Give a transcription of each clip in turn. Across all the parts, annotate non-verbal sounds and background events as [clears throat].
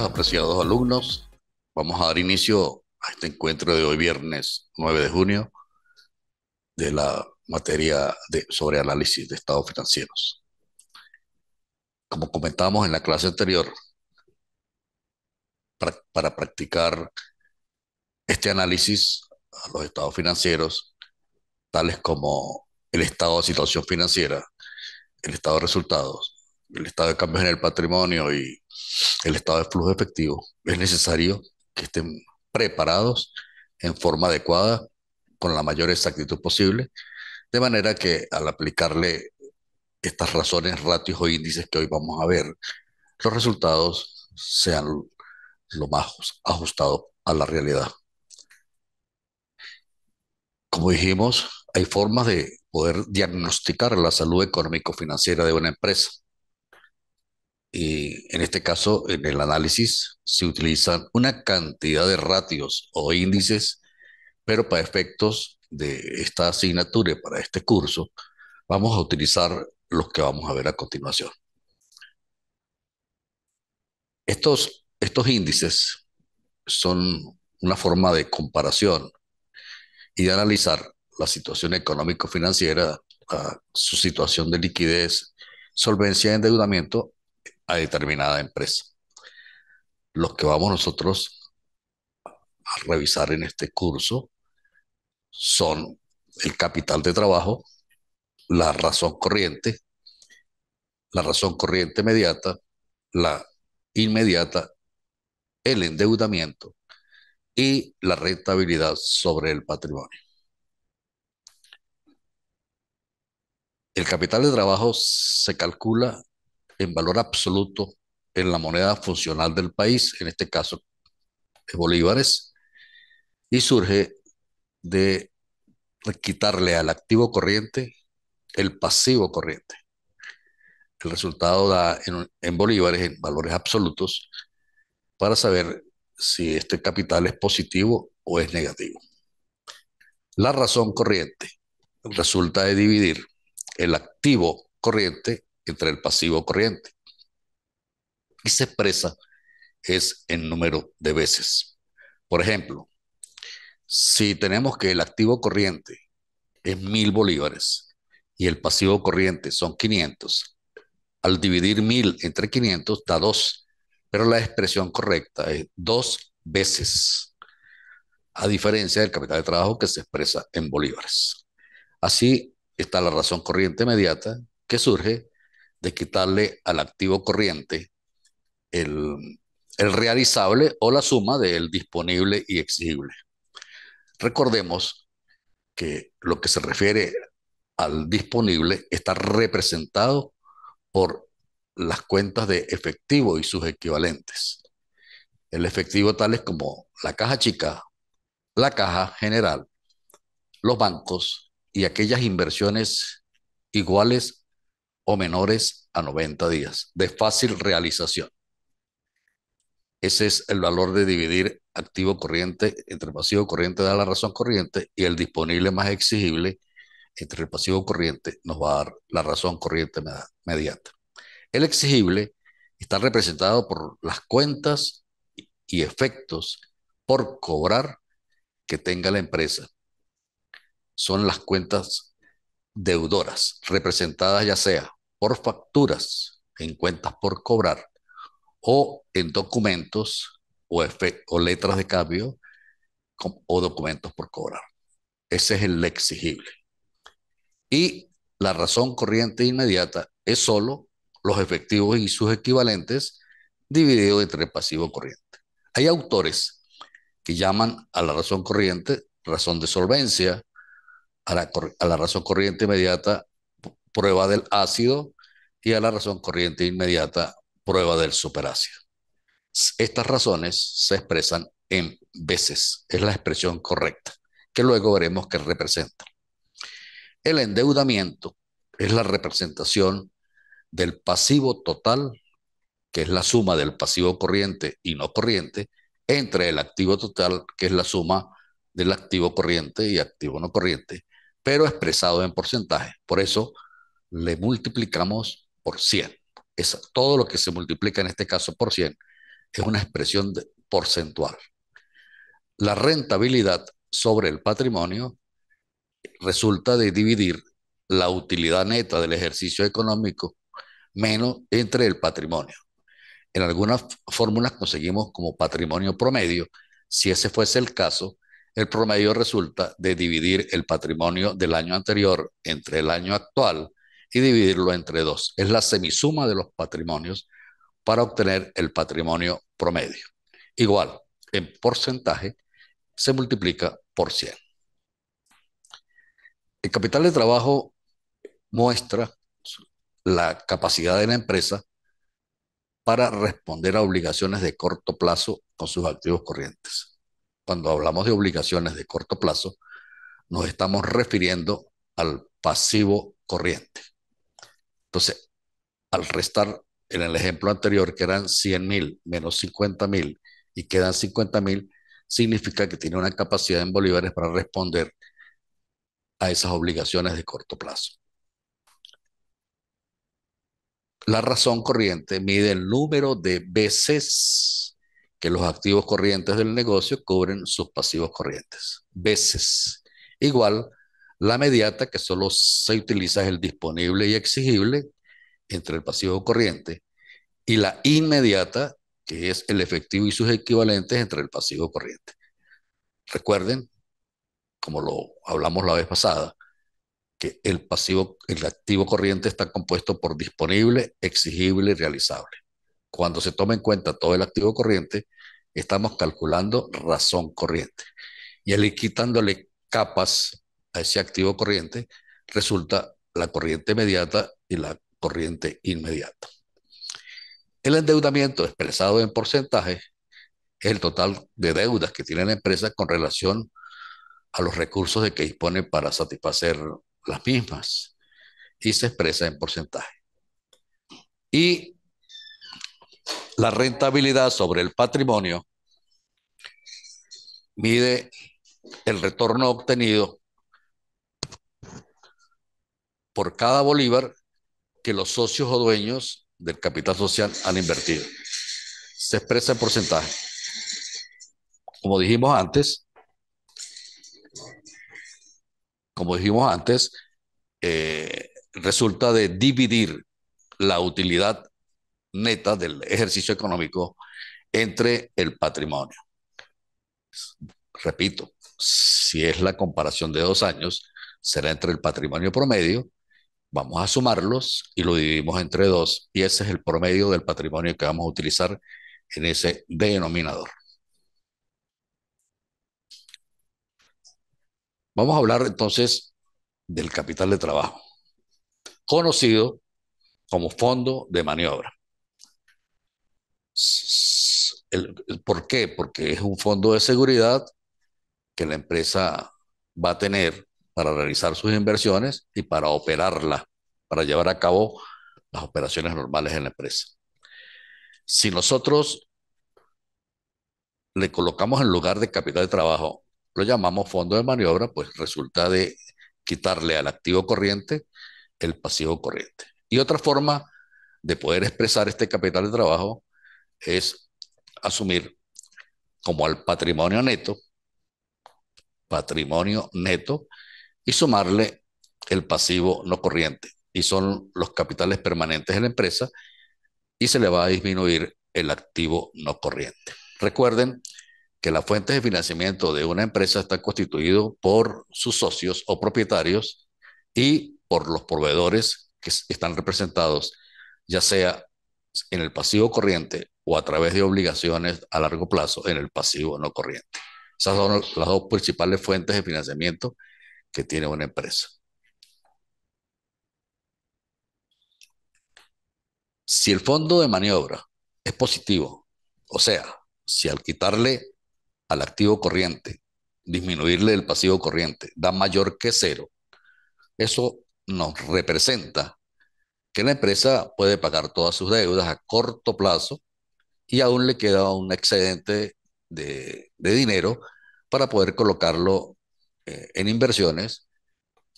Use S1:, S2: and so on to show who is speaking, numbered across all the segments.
S1: apreciados alumnos. Vamos a dar inicio a este encuentro de hoy viernes 9 de junio de la materia sobre análisis de estados financieros. Como comentamos en la clase anterior, para, para practicar este análisis a los estados financieros, tales como el estado de situación financiera, el estado de resultados, el estado de cambios en el patrimonio y el estado de flujo efectivo, es necesario que estén preparados en forma adecuada, con la mayor exactitud posible, de manera que al aplicarle estas razones, ratios o índices que hoy vamos a ver, los resultados sean lo más ajustados a la realidad. Como dijimos, hay formas de poder diagnosticar la salud económico-financiera de una empresa. Y en este caso, en el análisis, se utilizan una cantidad de ratios o índices, pero para efectos de esta asignatura y para este curso, vamos a utilizar los que vamos a ver a continuación. Estos, estos índices son una forma de comparación y de analizar la situación económico-financiera, su situación de liquidez, solvencia y endeudamiento a determinada empresa. Los que vamos nosotros a revisar en este curso son el capital de trabajo, la razón corriente, la razón corriente inmediata la inmediata, el endeudamiento y la rentabilidad sobre el patrimonio. El capital de trabajo se calcula en valor absoluto en la moneda funcional del país, en este caso bolívares, y surge de quitarle al activo corriente el pasivo corriente. El resultado da en, en, bolívares, en valores absolutos, para saber si este capital es positivo o es negativo. La razón corriente resulta de dividir el activo corriente entre el pasivo corriente. Y se expresa es en número de veces. Por ejemplo, si tenemos que el activo corriente es mil bolívares y el pasivo corriente son 500, al dividir mil entre 500 da 2, pero la expresión correcta es dos veces, a diferencia del capital de trabajo que se expresa en bolívares. Así está la razón corriente inmediata que surge de quitarle al activo corriente el, realizable o la suma del disponible y exigible. Recordemos que lo que se refiere al disponible está representado por las cuentas de efectivo y sus equivalentes. El efectivo tales como la caja chica, la caja general, los bancos y aquellas inversiones iguales o menores a 90 días, de fácil realización. Ese es el valor de dividir activo corriente entre el pasivo corriente da la razón corriente y el disponible más exigible entre el pasivo corriente nos va a dar la razón corriente mediante. El exigible está representado por las cuentas y efectos por cobrar que tenga la empresa. Son las cuentas deudoras, representadas ya sea por facturas en cuentas por cobrar o en documentos o, letras de cambio o documentos por cobrar. Ese es el exigible. Y la razón corriente inmediata es solo los efectivos y sus equivalentes dividido entre pasivo corriente. Hay autores que llaman a la razón corriente razón de solvencia, a la, razón corriente inmediata prueba del ácido y a la razón corriente inmediata prueba del superácido. Estas razones se expresan en veces, es la expresión correcta, que luego veremos qué representa. El endeudamiento es la representación del pasivo total, que es la suma del pasivo corriente y no corriente, entre el activo total, que es la suma del activo corriente y activo no corriente, pero expresado en porcentaje. Por eso le multiplicamos por 100. Es, todo lo que se multiplica en este caso por 100 es una expresión porcentual. La rentabilidad sobre el patrimonio resulta de dividir la utilidad neta del ejercicio económico menos entre el patrimonio. En algunas fórmulas conseguimos como patrimonio promedio, si ese fuese el caso, el promedio resulta de dividir el patrimonio del año anterior entre el año actual y dividirlo entre dos. Es la semisuma de los patrimonios para obtener el patrimonio promedio. Igual, en porcentaje, se multiplica por 100. El capital de trabajo muestra la capacidad de la empresa para responder a obligaciones de corto plazo con sus activos corrientes cuando hablamos de obligaciones de corto plazo, nos estamos refiriendo al pasivo corriente. Entonces, al restar en el ejemplo anterior, que eran 100 mil menos 50 mil y quedan 50 mil, significa que tiene una capacidad en bolívares para responder a esas obligaciones de corto plazo. La razón corriente mide el número de veces que los activos corrientes del negocio cubren sus pasivos corrientes, veces igual la mediata que solo se utiliza es el disponible y exigible entre el pasivo corriente y la inmediata que es el efectivo y sus equivalentes entre el pasivo corriente. Recuerden, como lo hablamos la vez pasada, que el pasivo, el activo corriente está compuesto por disponible, exigible y realizable cuando se toma en cuenta todo el activo corriente, estamos calculando razón corriente. Y al quitándole capas a ese activo corriente, resulta la corriente inmediata y la corriente inmediata. El endeudamiento expresado en porcentaje es el total de deudas que tiene la empresa con relación a los recursos de que dispone para satisfacer las mismas y se expresa en porcentaje. Y la rentabilidad sobre el patrimonio, mide el retorno obtenido por cada bolívar que los socios o dueños del capital social han invertido. Se expresa en porcentaje. Como dijimos antes, como dijimos antes, eh, resulta de dividir la utilidad neta del ejercicio económico entre el patrimonio. Repito, si es la comparación de dos años, será entre el patrimonio promedio, vamos a sumarlos y lo dividimos entre dos, y ese es el promedio del patrimonio que vamos a utilizar en ese denominador. Vamos a hablar entonces del capital de trabajo, conocido como fondo de maniobra. ¿Por qué? Porque es un fondo de seguridad que la empresa va a tener para realizar sus inversiones y para operarla, para llevar a cabo las operaciones normales en la empresa. Si nosotros le colocamos en lugar de capital de trabajo, lo llamamos fondo de maniobra, pues resulta de quitarle al activo corriente el pasivo corriente. Y otra forma de poder expresar este capital de trabajo es asumir como al patrimonio neto, patrimonio neto, y sumarle el pasivo no corriente. Y son los capitales permanentes de la empresa y se le va a disminuir el activo no corriente. Recuerden que las fuentes de financiamiento de una empresa está constituido por sus socios o propietarios y por los proveedores que están representados, ya sea en el pasivo corriente o a través de obligaciones a largo plazo en el pasivo no corriente. Esas son las dos principales fuentes de financiamiento que tiene una empresa. Si el fondo de maniobra es positivo, o sea, si al quitarle al activo corriente, disminuirle el pasivo corriente, da mayor que cero, eso nos representa que la empresa puede pagar todas sus deudas a corto plazo y aún le queda un excedente de, dinero para poder colocarlo eh, en inversiones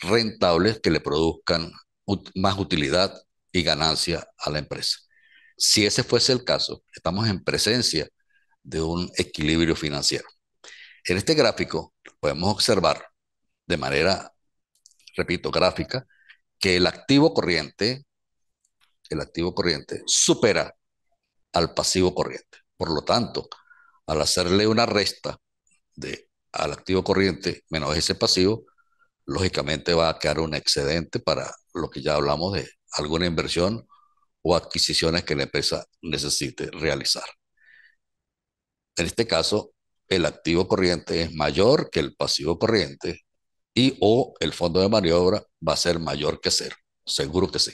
S1: rentables que le produzcan más utilidad y ganancia a la empresa. Si ese fuese el caso, estamos en presencia de un equilibrio financiero. En este gráfico podemos observar de manera, repito, gráfica, que el activo corriente, el activo corriente supera al pasivo corriente. Por lo tanto, al hacerle una resta de, al activo corriente menos ese pasivo, lógicamente va a quedar un excedente para lo que ya hablamos de alguna inversión o adquisiciones que la empresa necesite realizar. En este caso, el activo corriente es mayor que el pasivo corriente y o el fondo de maniobra va a ser mayor que cero. Seguro que sí.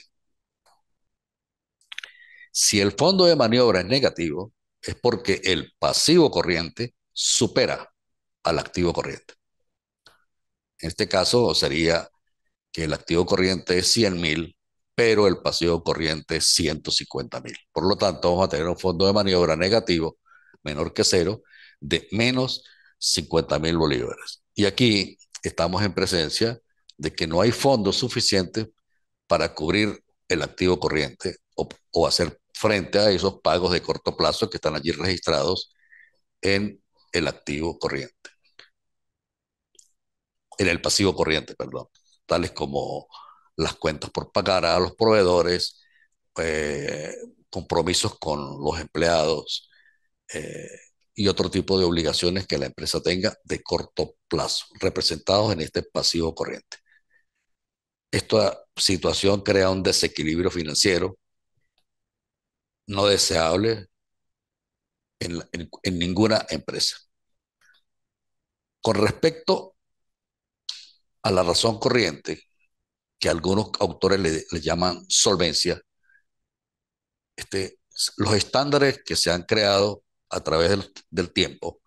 S1: Si el fondo de maniobra es negativo, es porque el pasivo corriente supera al activo corriente. En este caso sería que el activo corriente es 100 mil, pero el pasivo corriente es 150 mil. Por lo tanto, vamos a tener un fondo de maniobra negativo menor que cero de menos 50 mil bolívares. Y aquí estamos en presencia de que no hay fondos suficientes para cubrir el activo corriente o, o hacer frente a esos pagos de corto plazo que están allí registrados en el activo corriente, en el pasivo corriente, perdón, tales como las cuentas por pagar a los proveedores, eh, compromisos con los empleados eh, y otro tipo de obligaciones que la empresa tenga de corto plazo, representados en este pasivo corriente. Esta situación crea un desequilibrio financiero no deseable en, ninguna empresa. Con respecto a la razón corriente, que algunos autores le, llaman solvencia, este, los estándares que se han creado a través del, del tiempo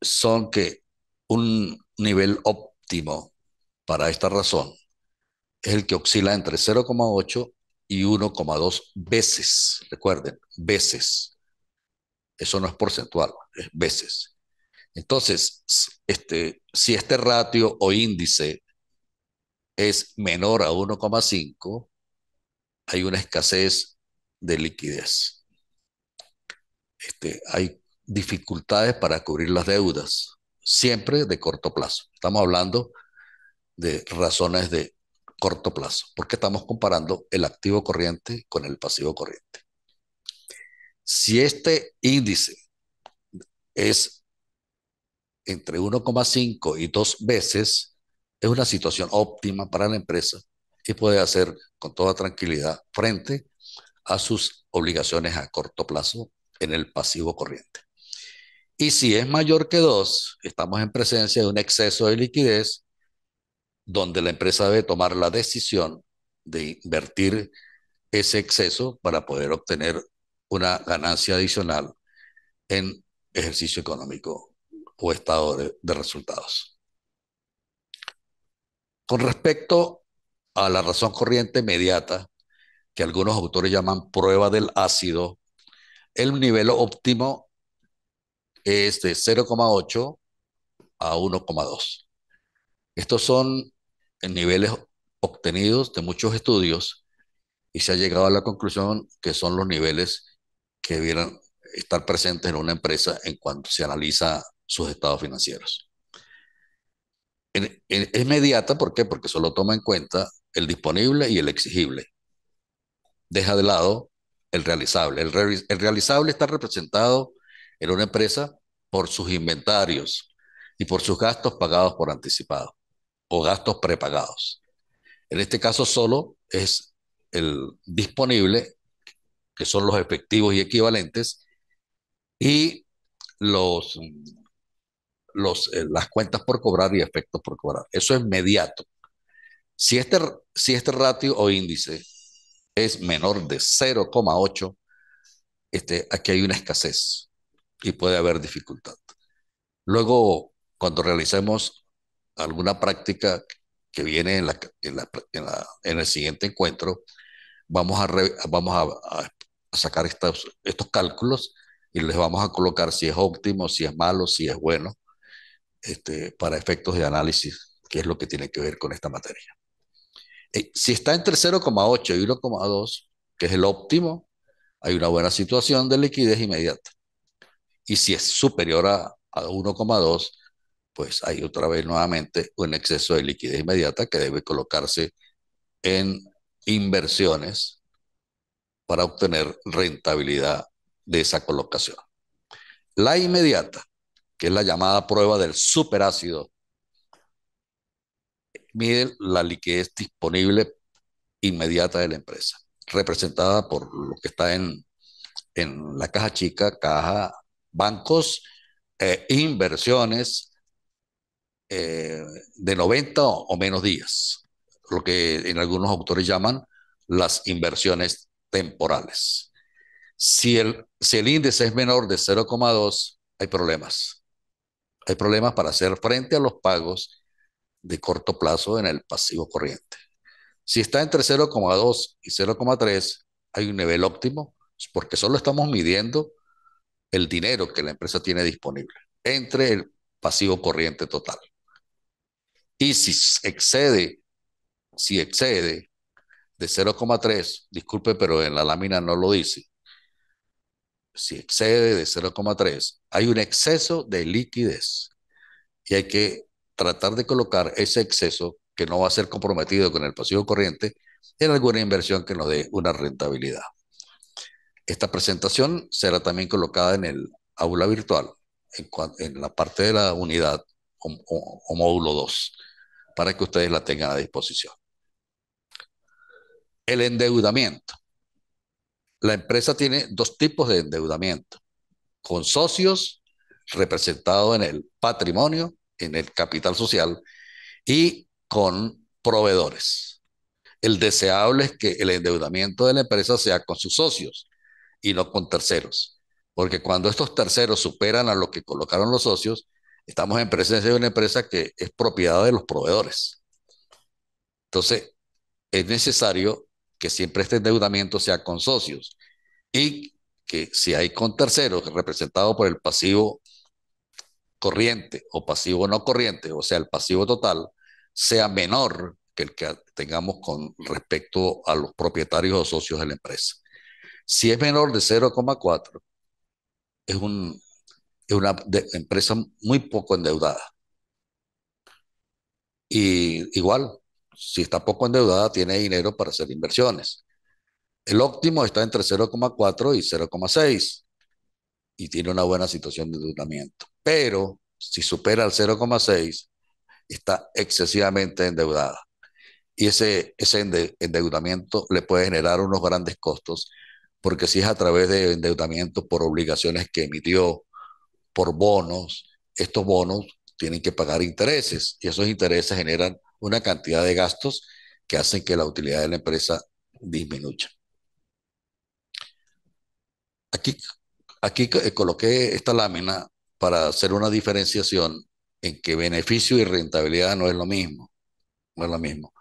S1: son que un nivel óptimo para esta razón es el que oscila entre 0,8 y 1,2 veces, recuerden, veces. Eso no es porcentual, es veces. Entonces, este, si este ratio o índice es menor a 1,5, hay una escasez de liquidez. Este, hay dificultades para cubrir las deudas, siempre de corto plazo. Estamos hablando de razones de corto plazo, porque estamos comparando el activo corriente con el pasivo corriente. Si este índice es entre 1,5 y 2 veces, es una situación óptima para la empresa y puede hacer con toda tranquilidad frente a sus obligaciones a corto plazo en el pasivo corriente. Y si es mayor que 2, estamos en presencia de un exceso de liquidez donde la empresa debe tomar la decisión de invertir ese exceso para poder obtener una ganancia adicional en ejercicio económico o estado de, resultados. Con respecto a la razón corriente inmediata, que algunos autores llaman prueba del ácido, el nivel óptimo es de 0,8 a 1,2. Estos son niveles obtenidos de muchos estudios y se ha llegado a la conclusión que son los niveles que debieran estar presentes en una empresa en cuanto se analiza sus estados financieros. es inmediata, ¿por qué? Porque solo toma en cuenta el disponible y el exigible. Deja de lado el realizable. el realizable está representado en una empresa por sus inventarios y por sus gastos pagados por anticipado gastos prepagados. En este caso solo es el disponible, que son los efectivos y equivalentes, y los, los, eh, las cuentas por cobrar y efectos por cobrar. Eso es inmediato. Si este, si este ratio o índice es menor de 0,8, este, aquí hay una escasez y puede haber dificultad. Luego, cuando realicemos alguna práctica que viene en, en, el siguiente encuentro, vamos a, vamos a, sacar estos, cálculos y les vamos a colocar si es óptimo, si es malo, si es bueno, este, para efectos de análisis, que es lo que tiene que ver con esta materia. Eh, si está entre 0,8 y 1,2, que es el óptimo, hay una buena situación de liquidez inmediata. Y si es superior a, a 1,2, pues hay otra vez nuevamente un exceso de liquidez inmediata que debe colocarse en inversiones para obtener rentabilidad de esa colocación. La inmediata, que es la llamada prueba del superácido, mide la liquidez disponible inmediata de la empresa, representada por lo que está en, la caja chica, caja, bancos, e inversiones, eh, de 90 o menos días, lo que en algunos autores llaman las inversiones temporales. Si el, si el índice es menor de 0,2, hay problemas. Hay problemas para hacer frente a los pagos de corto plazo en el pasivo corriente. Si está entre 0,2 y 0,3, hay un nivel óptimo porque solo estamos midiendo el dinero que la empresa tiene disponible entre el pasivo corriente total y si excede, si excede de 0,3, disculpe, pero en la lámina no lo dice, si excede de 0,3, hay un exceso de liquidez y hay que tratar de colocar ese exceso que no va a ser comprometido con el pasivo corriente en alguna inversión que nos dé una rentabilidad. Esta presentación será también colocada en el aula virtual, en, en la parte de la unidad o, módulo 2, para que ustedes la tengan a disposición. El endeudamiento. La empresa tiene dos tipos de endeudamiento, con socios representados en el patrimonio, en el capital social, y con proveedores. El deseable es que el endeudamiento de la empresa sea con sus socios y no con terceros, porque cuando estos terceros superan a lo que colocaron los socios, Estamos en presencia de una empresa que es propiedad de los proveedores. Entonces, es necesario que siempre este endeudamiento sea con socios y que si hay con terceros representado por el pasivo corriente o pasivo no corriente, o sea, el pasivo total, sea menor que el que tengamos con respecto a los propietarios o socios de la empresa. Si es menor de 0,4, es un es una empresa muy poco endeudada. Y igual, si está poco endeudada, tiene dinero para hacer inversiones. El óptimo está entre 0,4 y 0,6 y tiene una buena situación de endeudamiento. Pero si supera el 0,6, está excesivamente endeudada. Y ese, endeudamiento le puede generar unos grandes costos, porque si es a través de endeudamiento por obligaciones que emitió por bonos, estos bonos tienen que pagar intereses y esos intereses generan una cantidad de gastos que hacen que la utilidad de la empresa disminuya. Aquí, aquí eh, coloqué esta lámina para hacer una diferenciación en que beneficio y rentabilidad no es lo mismo. No es lo mismo.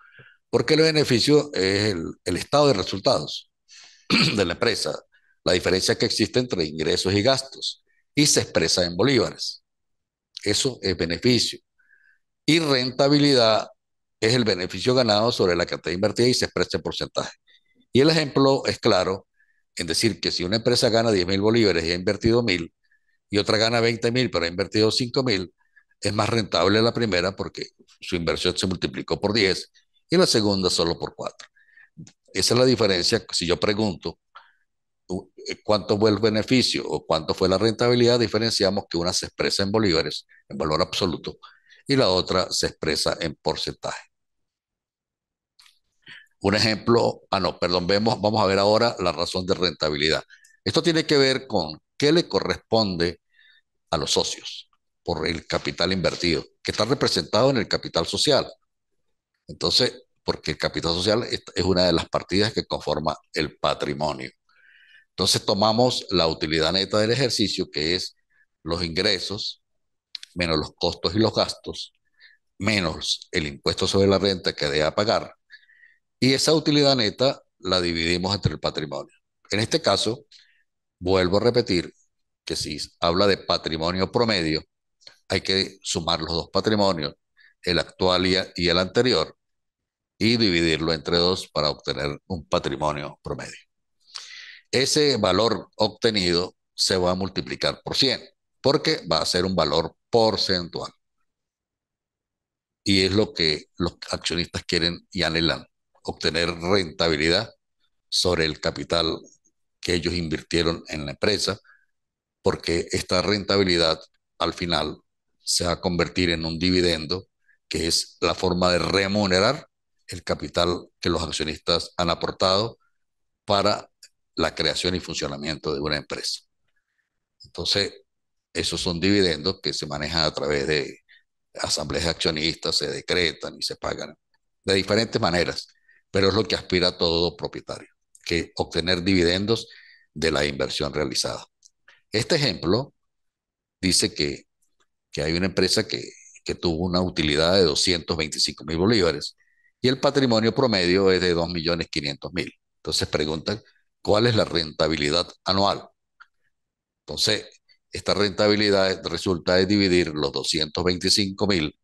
S1: Porque el beneficio es el estado de resultados [clears throat] de la empresa, la diferencia que existe entre ingresos y gastos y se expresa en bolívares. Eso es beneficio. Y rentabilidad es el beneficio ganado sobre la cantidad invertida y se expresa en porcentaje. Y el ejemplo es claro en decir que si una empresa gana 10 mil bolívares y ha invertido mil, y otra gana 20 mil pero ha invertido 5 mil, es más rentable la primera porque su inversión se multiplicó por 10 y la segunda solo por 4. Esa es la diferencia. Si yo pregunto eh, cuánto fue el beneficio o cuánto fue la rentabilidad, diferenciamos que una se expresa en bolívares, en valor absoluto, y la otra se expresa en porcentaje. Un ejemplo, ah no, perdón, vemos, vamos a ver ahora la razón de rentabilidad. Esto tiene que ver con qué le corresponde a los socios por el capital invertido, que está representado en el capital social. Entonces, porque el capital social es una de las partidas que conforma el patrimonio. Entonces tomamos la utilidad neta del ejercicio, que es los ingresos menos los costos y los gastos, menos el impuesto sobre la renta que debe pagar, y esa utilidad neta la dividimos entre el patrimonio. En este caso, vuelvo a repetir que si habla de patrimonio promedio, hay que sumar los dos patrimonios, el actual y el anterior, y dividirlo entre dos para obtener un patrimonio promedio ese valor obtenido se va a multiplicar por 100, porque va a ser un valor porcentual. Y es lo que los accionistas quieren y anhelan, obtener rentabilidad sobre el capital que ellos invirtieron en la empresa, porque esta rentabilidad al final se va a convertir en un dividendo, que es la forma de remunerar el capital que los accionistas han aportado para la creación y funcionamiento de una empresa. Entonces, esos son dividendos que se manejan a través de asambleas de accionistas, se decretan y se pagan de diferentes maneras, pero es lo que aspira todo propietario, que obtener dividendos de la inversión realizada. Este ejemplo dice que, hay una empresa que, que tuvo una utilidad de 225 mil bolívares y el patrimonio promedio es de mil, Entonces preguntan, cuál es la rentabilidad anual. Entonces, esta rentabilidad resulta de dividir los 225 mil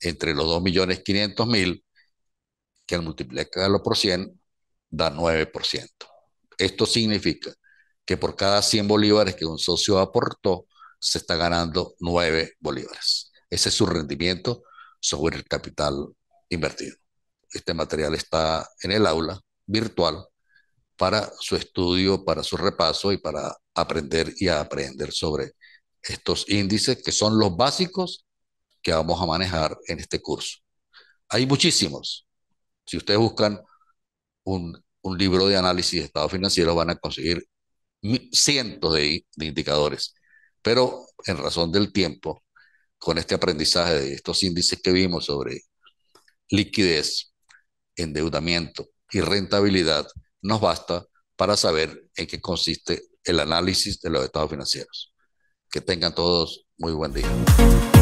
S1: entre los 2.500.000, que al multiplicarlo por 100 da 9%. Esto significa que por cada 100 bolívares que un socio aportó, se está ganando 9 bolívares. Ese es su rendimiento sobre el capital invertido. Este material está en el aula virtual para su estudio, para su repaso y para aprender y aprender sobre estos índices que son los básicos que vamos a manejar en este curso. Hay muchísimos. Si ustedes buscan un, libro de análisis de estado financiero, van a conseguir cientos de, de indicadores. Pero en razón del tiempo, con este aprendizaje de estos índices que vimos sobre liquidez, endeudamiento y rentabilidad, nos basta para saber en qué consiste el análisis de los estados financieros. Que tengan todos muy buen día.